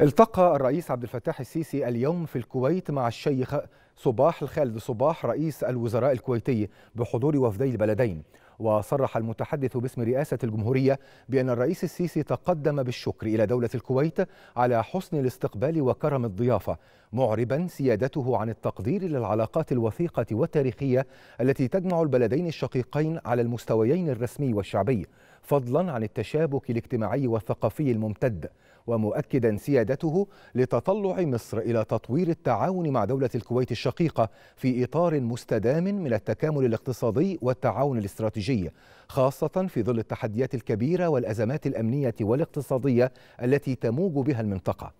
التقى الرئيس عبد الفتاح السيسي اليوم في الكويت مع الشيخ صباح الخالد صباح رئيس الوزراء الكويتي بحضور وفدي البلدين وصرح المتحدث باسم رئاسة الجمهورية بأن الرئيس السيسي تقدم بالشكر إلى دولة الكويت على حسن الاستقبال وكرم الضيافة معربا سيادته عن التقدير للعلاقات الوثيقة والتاريخية التي تجمع البلدين الشقيقين على المستويين الرسمي والشعبي فضلا عن التشابك الاجتماعي والثقافي الممتد ومؤكدا سيادته لتطلع مصر إلى تطوير التعاون مع دولة الكويت الشقيقين الشقيقه في إطار مستدام من التكامل الاقتصادي والتعاون الاستراتيجي خاصة في ظل التحديات الكبيرة والأزمات الأمنية والاقتصادية التي تموج بها المنطقة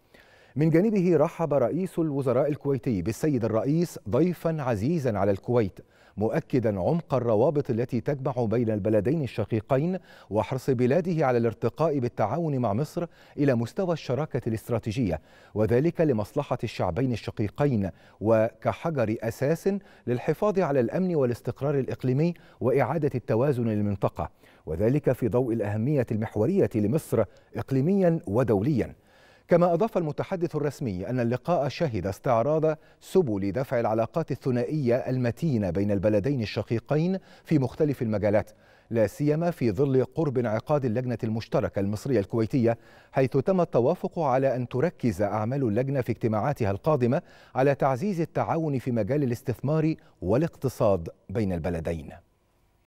من جانبه رحب رئيس الوزراء الكويتي بالسيد الرئيس ضيفا عزيزا على الكويت مؤكدا عمق الروابط التي تجمع بين البلدين الشقيقين وحرص بلاده على الارتقاء بالتعاون مع مصر الى مستوى الشراكه الاستراتيجيه وذلك لمصلحه الشعبين الشقيقين وكحجر اساس للحفاظ على الامن والاستقرار الاقليمي واعاده التوازن للمنطقه وذلك في ضوء الاهميه المحوريه لمصر اقليميا ودوليا كما أضاف المتحدث الرسمي أن اللقاء شهد استعراض سبل دفع العلاقات الثنائية المتينة بين البلدين الشقيقين في مختلف المجالات لا سيما في ظل قرب انعقاد اللجنة المشتركة المصرية الكويتية حيث تم التوافق على أن تركز أعمال اللجنة في اجتماعاتها القادمة على تعزيز التعاون في مجال الاستثمار والاقتصاد بين البلدين